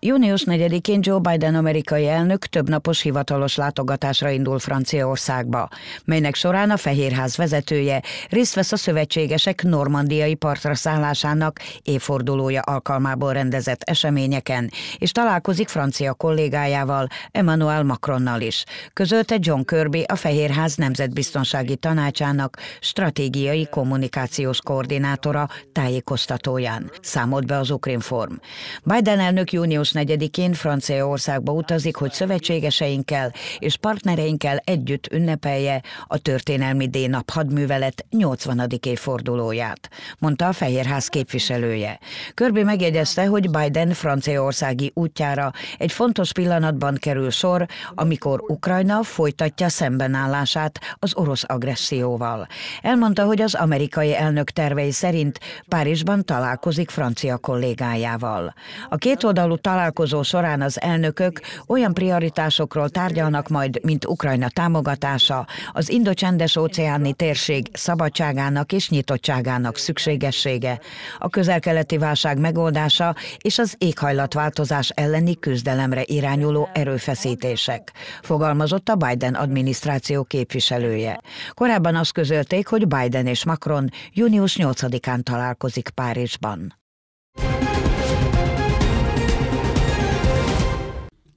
Június 4-én Joe Biden amerikai elnök több napos hivatalos látogatásra indul Franciaországba, melynek során a Fehérház vezetője részt vesz a szövetségesek normandiai partra szállásának évfordulója alkalmából rendezett eseményeken, és találkozik francia kollégájával, Emmanuel Macronnal is, közölte John Kirby a Fehérház Nemzetbiztonsági Tanácsának stratégiai kommunikációs koordinátora tájékoztatóján. Számolt be az Ukrinform. Biden elnök június március 4-én Franciaországba utazik, hogy szövetségeseinkkel és partnereinkkel együtt ünnepelje a történelmi D-nap hadművelet 80. évfordulóját, mondta a Fehérház képviselője. Körbi megjegyezte, hogy Biden franciaországi útjára egy fontos pillanatban kerül sor, amikor Ukrajna folytatja szembenállását az orosz agresszióval. Elmondta, hogy az amerikai elnök tervei szerint Párizsban találkozik francia kollégájával. A két oldalú találkozás találkozó során az elnökök olyan prioritásokról tárgyalnak majd, mint Ukrajna támogatása, az indocsendes óceáni térség szabadságának és nyitottságának szükségessége, a közelkeleti válság megoldása és az éghajlatváltozás elleni küzdelemre irányuló erőfeszítések, fogalmazott a Biden adminisztráció képviselője. Korábban azt közölték, hogy Biden és Macron június 8-án találkozik Párizsban.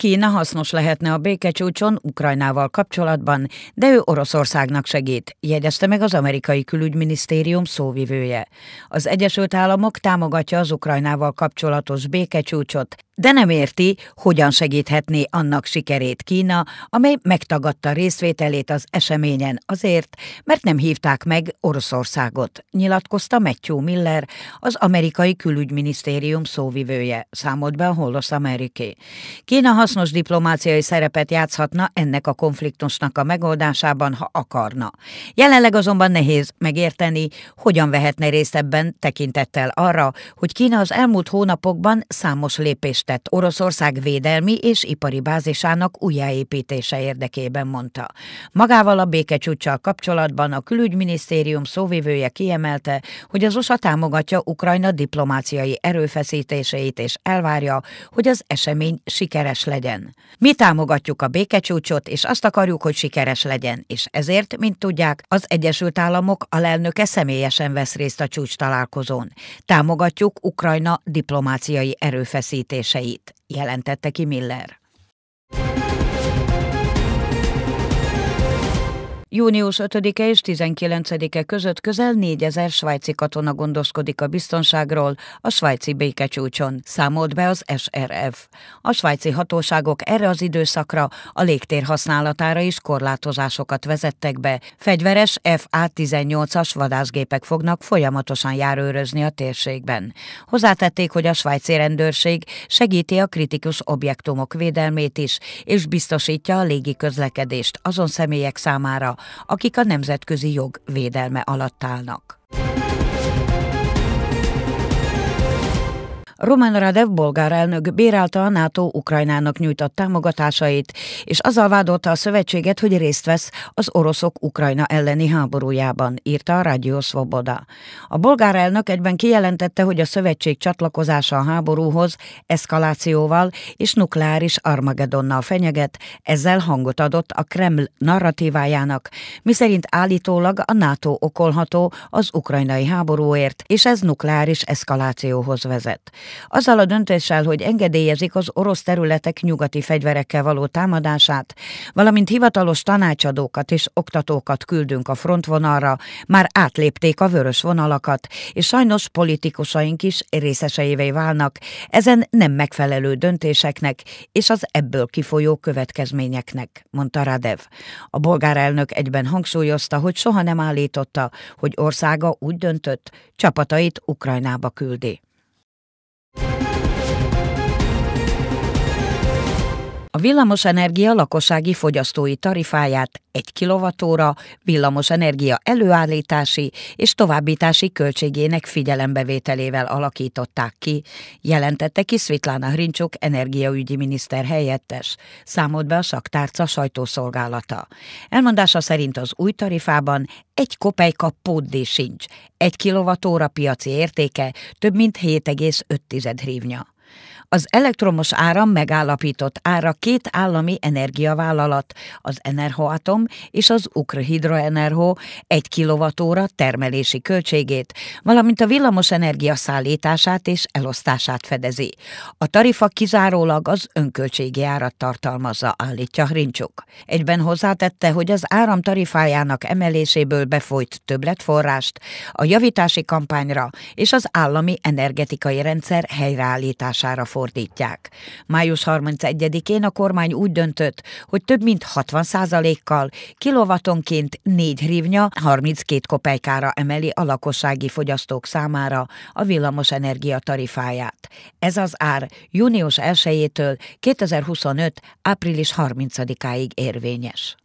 Kína hasznos lehetne a békecsúcson Ukrajnával kapcsolatban, de ő Oroszországnak segít, jegyezte meg az amerikai külügyminisztérium szóvivője. Az Egyesült Államok támogatja az Ukrajnával kapcsolatos békecsúcsot, de nem érti, hogyan segíthetné annak sikerét Kína, amely megtagadta részvételét az eseményen azért, mert nem hívták meg Oroszországot, nyilatkozta Matthew Miller, az amerikai külügyminisztérium szóvivője, számolt be a Hollos Ameriké. Kína hasznos diplomáciai szerepet játszhatna ennek a konfliktusnak a megoldásában, ha akarna. Jelenleg azonban nehéz megérteni, hogyan vehetne részt ebben tekintettel arra, hogy Kína az elmúlt hónapokban számos lépést tett Oroszország védelmi és ipari bázisának újjáépítése érdekében mondta. Magával a békecsúccsal kapcsolatban a külügyminisztérium szóvivője kiemelte, hogy az USA támogatja Ukrajna diplomáciai erőfeszítéseit és elvárja, hogy az esemény sikeres legyen. Mi támogatjuk a békecsúcsot, és azt akarjuk, hogy sikeres legyen, és ezért, mint tudják, az Egyesült Államok alelnöke személyesen vesz részt a csúcs találkozón. Támogatjuk Ukrajna diplomáciai erőfeszítéseit döntéseit, jelentette ki Miller. Június 5-e és 19-e között közel 4000 svájci katona gondoskodik a biztonságról a svájci békecsúcson, számolt be az SRF. A svájci hatóságok erre az időszakra a légtér használatára is korlátozásokat vezettek be. Fegyveres FA-18-as vadászgépek fognak folyamatosan járőrözni a térségben. Hozzátették, hogy a svájci rendőrség segíti a kritikus objektumok védelmét is, és biztosítja a légi közlekedést azon személyek számára, akik a nemzetközi jog védelme alatt állnak. Roman Radev bolgár elnök bérálta a NATO Ukrajnának nyújtott támogatásait, és azzal vádolta a szövetséget, hogy részt vesz az oroszok Ukrajna elleni háborújában, írta a Rádió Svoboda. A bolgár elnök egyben kijelentette, hogy a szövetség csatlakozása a háborúhoz eszkalációval és nukleáris Armagedonnal fenyeget, ezzel hangot adott a Kreml narratívájának, miszerint állítólag a NATO okolható az ukrajnai háborúért, és ez nukleáris eszkalációhoz vezet. Azzal a döntéssel, hogy engedélyezik az orosz területek nyugati fegyverekkel való támadását, valamint hivatalos tanácsadókat és oktatókat küldünk a frontvonalra, már átlépték a vörös vonalakat, és sajnos politikusaink is részeseivé válnak ezen nem megfelelő döntéseknek és az ebből kifolyó következményeknek, mondta Radev. A bolgár elnök egyben hangsúlyozta, hogy soha nem állította, hogy országa úgy döntött, csapatait Ukrajnába küldi. A villamosenergia lakossági fogyasztói tarifáját 1 kWh villamosenergia előállítási és továbbítási költségének figyelembevételével alakították ki, jelentette ki Szvitlana Hrincsuk energiaügyi miniszter helyettes, számolt be a saktárca sajtószolgálata. Elmondása szerint az új tarifában egy kopejka póddi sincs, egy kilovatóra piaci értéke több mint 7,5 hrivnya. Az elektromos áram megállapított ára két állami energiavállalat, az Enerhoatom és az Ukrhidroenerho egy kilovatóra termelési költségét, valamint a villamos energia szállítását és elosztását fedezi. A tarifa kizárólag az önköltségi árat tartalmazza, állítja Hrincsuk. Egyben hozzátette, hogy az áram tarifájának emeléséből befolyt többletforrást a javítási kampányra és az állami energetikai rendszer helyreállítására fordítja fordítják. Május 31-én a kormány úgy döntött, hogy több mint 60%-kal kilovatonként 4 hrivnya 32 kopejkára emeli a lakossági fogyasztók számára a villamos energia tarifáját. Ez az ár június 1-től 2025. április 30-áig érvényes.